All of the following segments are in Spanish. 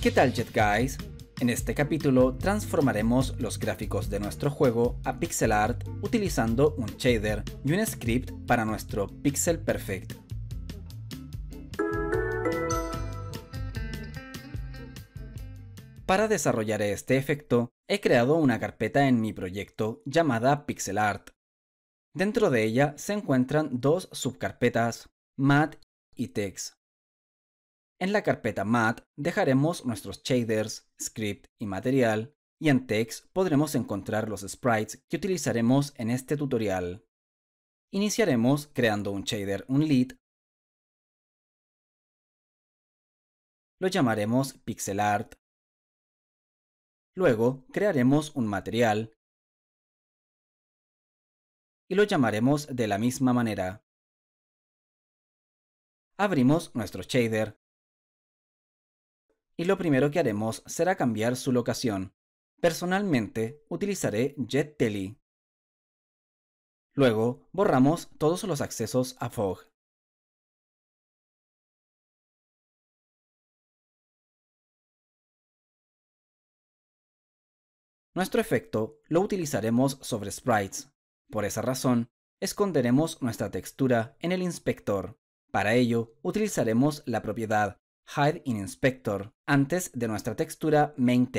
¿Qué tal Jet Guys? En este capítulo transformaremos los gráficos de nuestro juego a pixel art utilizando un shader y un script para nuestro Pixel Perfect. Para desarrollar este efecto, he creado una carpeta en mi proyecto llamada Pixel Art. Dentro de ella se encuentran dos subcarpetas, Mat y Tex. En la carpeta Mat dejaremos nuestros shaders, script y material, y en Text podremos encontrar los sprites que utilizaremos en este tutorial. Iniciaremos creando un shader unlit. Lo llamaremos pixel art. Luego crearemos un material y lo llamaremos de la misma manera. Abrimos nuestro shader y lo primero que haremos será cambiar su locación. Personalmente, utilizaré JetTelly. Luego, borramos todos los accesos a FOG. Nuestro efecto lo utilizaremos sobre sprites. Por esa razón, esconderemos nuestra textura en el inspector. Para ello, utilizaremos la propiedad hide in inspector antes de nuestra textura main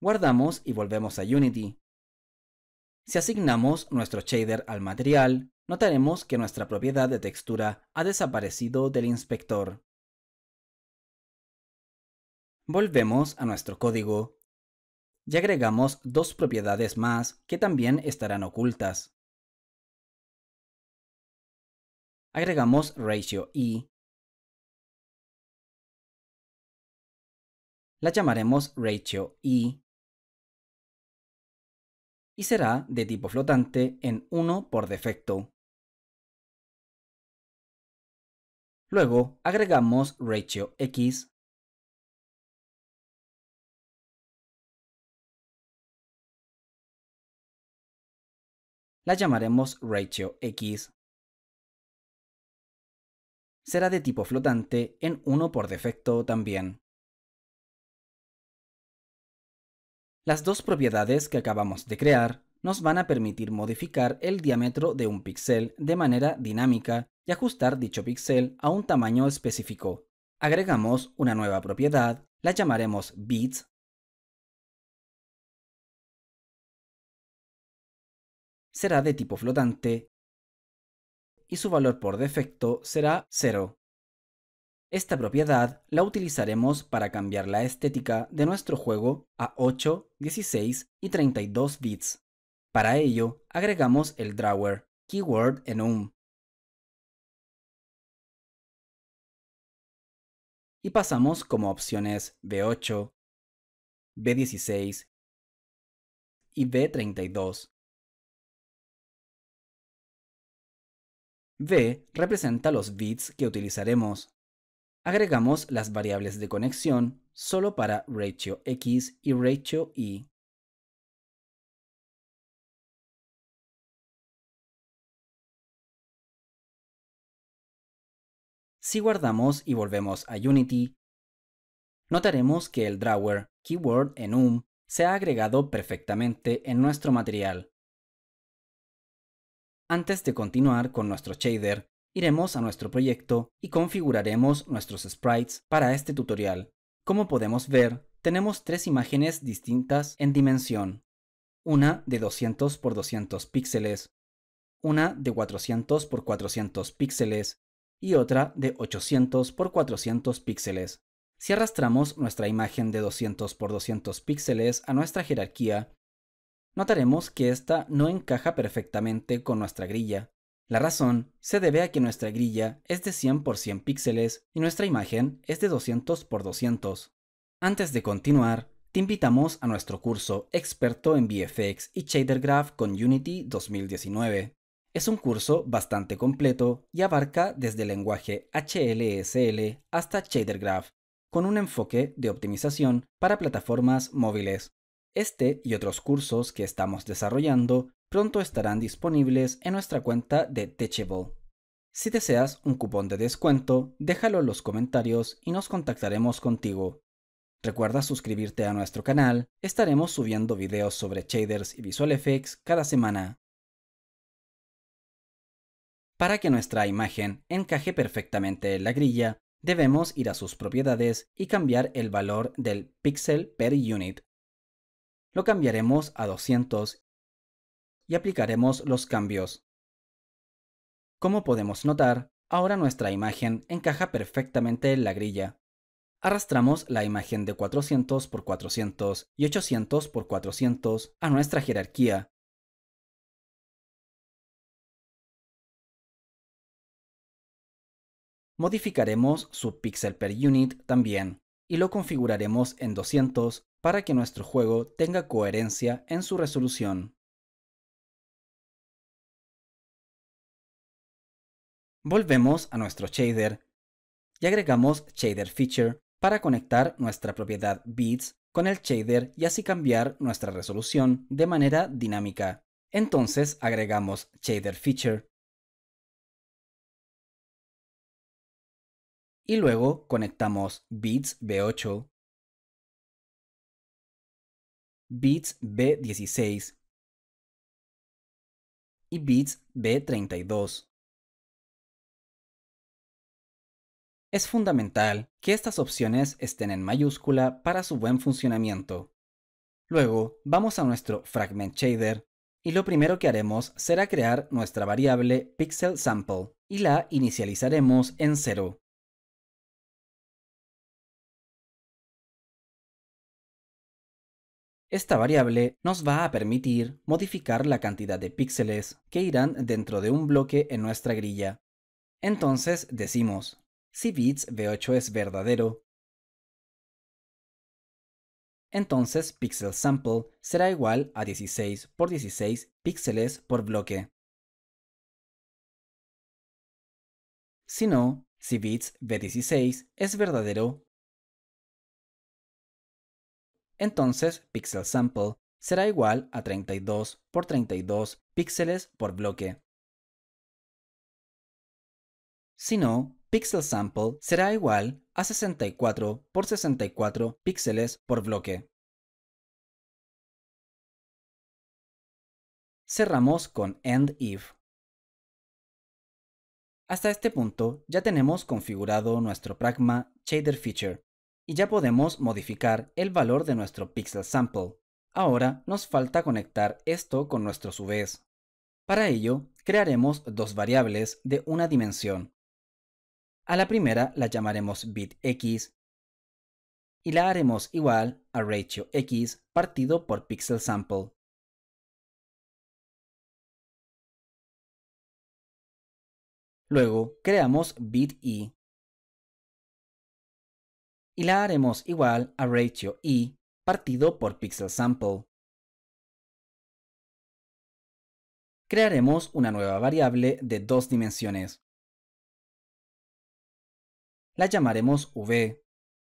Guardamos y volvemos a Unity. Si asignamos nuestro shader al material, notaremos que nuestra propiedad de textura ha desaparecido del inspector. Volvemos a nuestro código y agregamos dos propiedades más que también estarán ocultas. agregamos ratio i. La llamaremos ratio i. Y será de tipo flotante en 1 por defecto. Luego agregamos ratio x. La llamaremos ratio x será de tipo flotante en 1 por defecto también. Las dos propiedades que acabamos de crear nos van a permitir modificar el diámetro de un píxel de manera dinámica y ajustar dicho píxel a un tamaño específico. Agregamos una nueva propiedad, la llamaremos bits. Será de tipo flotante y su valor por defecto será 0. Esta propiedad la utilizaremos para cambiar la estética de nuestro juego a 8, 16 y 32 bits. Para ello, agregamos el drawer, keyword en enum. Y pasamos como opciones B8, B16 y B32. V representa los bits que utilizaremos. Agregamos las variables de conexión solo para ratio x y ratio y. Si guardamos y volvemos a Unity, notaremos que el drawer keyword en enum se ha agregado perfectamente en nuestro material. Antes de continuar con nuestro shader, iremos a nuestro proyecto y configuraremos nuestros sprites para este tutorial. Como podemos ver, tenemos tres imágenes distintas en dimensión. Una de 200 x 200 píxeles, una de 400 x 400 píxeles y otra de 800 x 400 píxeles. Si arrastramos nuestra imagen de 200 x 200 píxeles a nuestra jerarquía, notaremos que esta no encaja perfectamente con nuestra grilla. La razón se debe a que nuestra grilla es de 100 por 100 píxeles y nuestra imagen es de 200 por 200. Antes de continuar, te invitamos a nuestro curso Experto en VFX y Shader Graph con Unity 2019. Es un curso bastante completo y abarca desde el lenguaje HLSL hasta Shader Graph, con un enfoque de optimización para plataformas móviles. Este y otros cursos que estamos desarrollando pronto estarán disponibles en nuestra cuenta de Teachable. Si deseas un cupón de descuento, déjalo en los comentarios y nos contactaremos contigo. Recuerda suscribirte a nuestro canal, estaremos subiendo videos sobre shaders y visual effects cada semana. Para que nuestra imagen encaje perfectamente en la grilla, debemos ir a sus propiedades y cambiar el valor del pixel per unit lo cambiaremos a 200 y aplicaremos los cambios. Como podemos notar, ahora nuestra imagen encaja perfectamente en la grilla. Arrastramos la imagen de 400 por 400 y 800 por 400 a nuestra jerarquía. Modificaremos su pixel per unit también y lo configuraremos en 200 para que nuestro juego tenga coherencia en su resolución. Volvemos a nuestro shader y agregamos Shader Feature para conectar nuestra propiedad Bits con el shader y así cambiar nuestra resolución de manera dinámica. Entonces agregamos Shader Feature y luego conectamos Bits B8 bits B16 y bits B32. Es fundamental que estas opciones estén en mayúscula para su buen funcionamiento. Luego vamos a nuestro Fragment Shader y lo primero que haremos será crear nuestra variable pixel y la inicializaremos en 0. Esta variable nos va a permitir modificar la cantidad de píxeles que irán dentro de un bloque en nuestra grilla. Entonces decimos, si bits v8 es verdadero, entonces pixel sample será igual a 16 por 16 píxeles por bloque. Si no, si bits v16 es verdadero, entonces, pixel sample será igual a 32 por 32 píxeles por bloque. Si no, pixel sample será igual a 64 por 64 píxeles por bloque. Cerramos con end if. Hasta este punto ya tenemos configurado nuestro pragma shader feature y ya podemos modificar el valor de nuestro pixel sample. Ahora nos falta conectar esto con nuestro subes. Para ello, crearemos dos variables de una dimensión. A la primera la llamaremos bitx y la haremos igual a ratio x partido por pixel sample. Luego creamos bit y y la haremos igual a ratio i partido por pixel sample. Crearemos una nueva variable de dos dimensiones. La llamaremos v.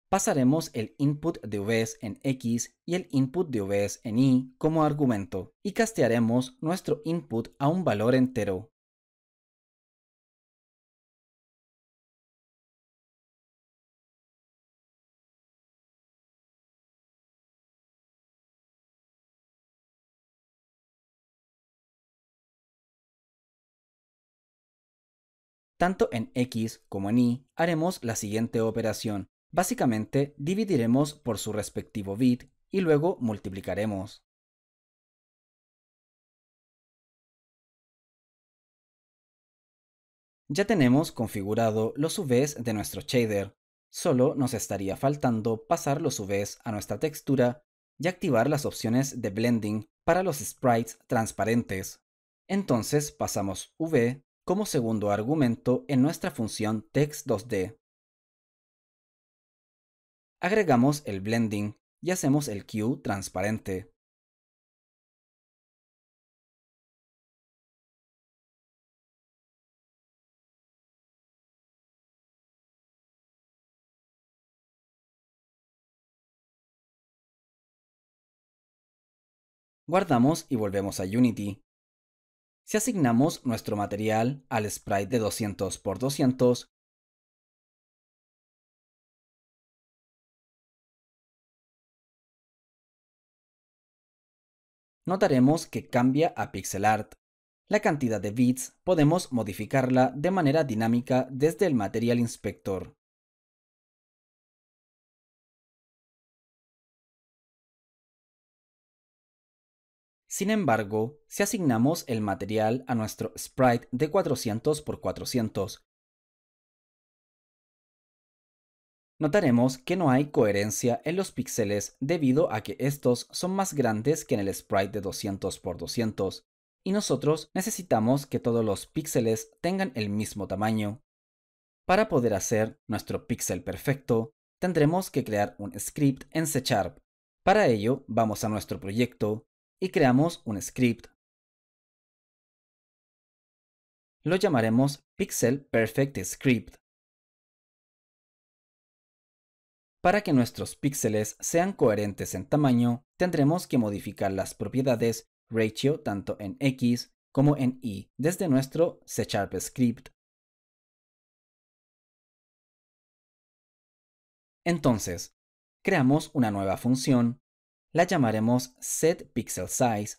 Pasaremos el input de vs en x y el input de vs en i como argumento y castearemos nuestro input a un valor entero. Tanto en X como en Y haremos la siguiente operación. Básicamente dividiremos por su respectivo bit y luego multiplicaremos. Ya tenemos configurado los UVs de nuestro shader. Solo nos estaría faltando pasar los UVs a nuestra textura y activar las opciones de blending para los sprites transparentes. Entonces pasamos V como segundo argumento en nuestra función text2d. Agregamos el blending y hacemos el queue transparente. Guardamos y volvemos a Unity. Si asignamos nuestro material al sprite de 200x200, notaremos que cambia a pixel art. La cantidad de bits podemos modificarla de manera dinámica desde el material inspector. Sin embargo, si asignamos el material a nuestro sprite de 400 x 400, notaremos que no hay coherencia en los píxeles debido a que estos son más grandes que en el sprite de 200 x 200, y nosotros necesitamos que todos los píxeles tengan el mismo tamaño. Para poder hacer nuestro píxel perfecto, tendremos que crear un script en C Sharp. Para ello, vamos a nuestro proyecto y creamos un script. Lo llamaremos Pixel Perfect Script. Para que nuestros píxeles sean coherentes en tamaño, tendremos que modificar las propiedades ratio tanto en X como en Y desde nuestro C Sharp script. Entonces, creamos una nueva función la llamaremos setPixelSize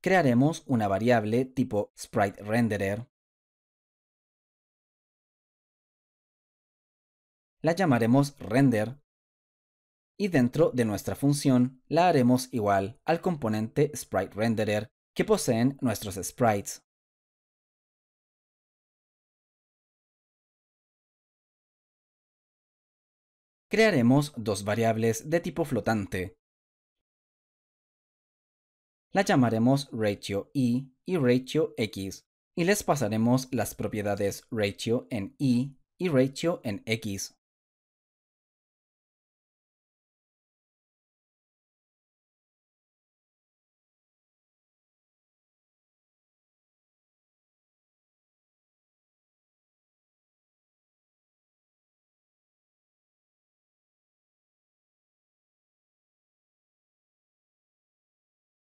crearemos una variable tipo spriteRenderer. La llamaremos render y dentro de nuestra función la haremos igual al componente spriteRenderer que poseen nuestros sprites. Crearemos dos variables de tipo flotante. La llamaremos ratio i y ratio x y les pasaremos las propiedades ratio en i y ratio en x.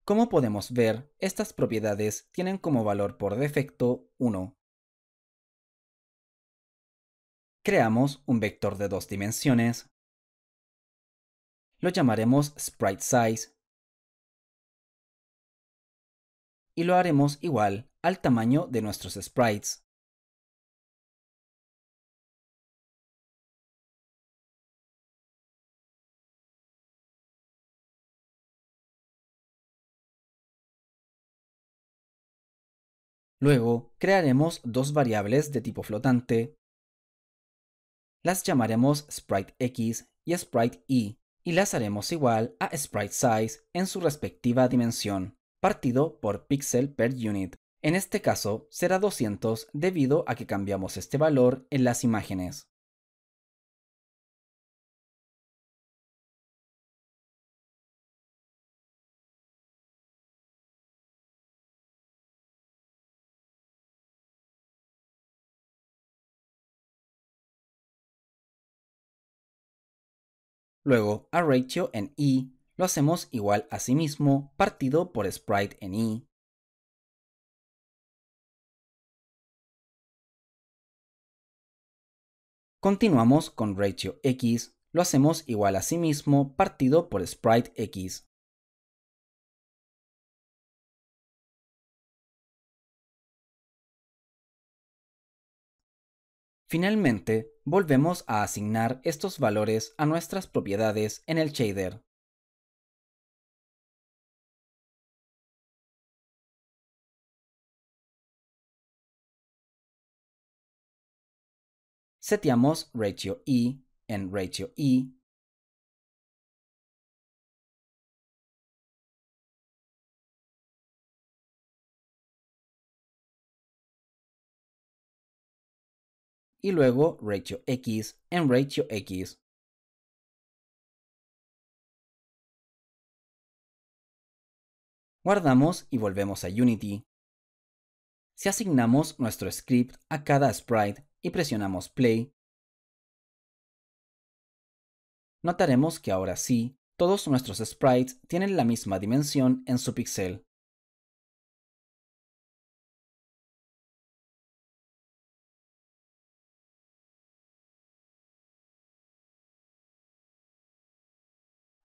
Como podemos ver, estas propiedades tienen como valor por defecto 1. Creamos un vector de dos dimensiones. Lo llamaremos sprite size. Y lo haremos igual al tamaño de nuestros sprites. Luego, crearemos dos variables de tipo flotante. Las llamaremos spriteX y spriteY y las haremos igual a spriteSize en su respectiva dimensión, partido por pixel per unit. En este caso será 200 debido a que cambiamos este valor en las imágenes. Luego, a ratio en i lo hacemos igual a sí mismo partido por sprite en i. Continuamos con ratio x, lo hacemos igual a sí mismo partido por sprite x. Finalmente, volvemos a asignar estos valores a nuestras propiedades en el shader. Seteamos ratio e en ratio e. y luego ratio x en ratio x. Guardamos y volvemos a Unity. Si asignamos nuestro script a cada sprite y presionamos play, notaremos que ahora sí, todos nuestros sprites tienen la misma dimensión en su pixel.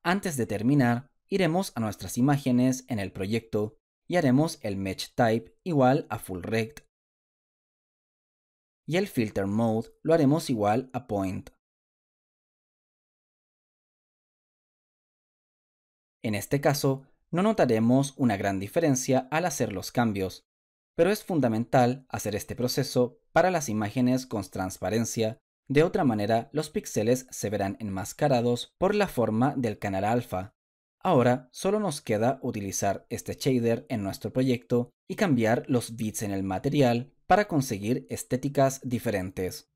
Antes de terminar, iremos a nuestras imágenes en el proyecto y haremos el match Type igual a Full Rect. Y el Filter Mode lo haremos igual a Point. En este caso, no notaremos una gran diferencia al hacer los cambios, pero es fundamental hacer este proceso para las imágenes con transparencia de otra manera, los píxeles se verán enmascarados por la forma del canal alfa. Ahora solo nos queda utilizar este shader en nuestro proyecto y cambiar los bits en el material para conseguir estéticas diferentes.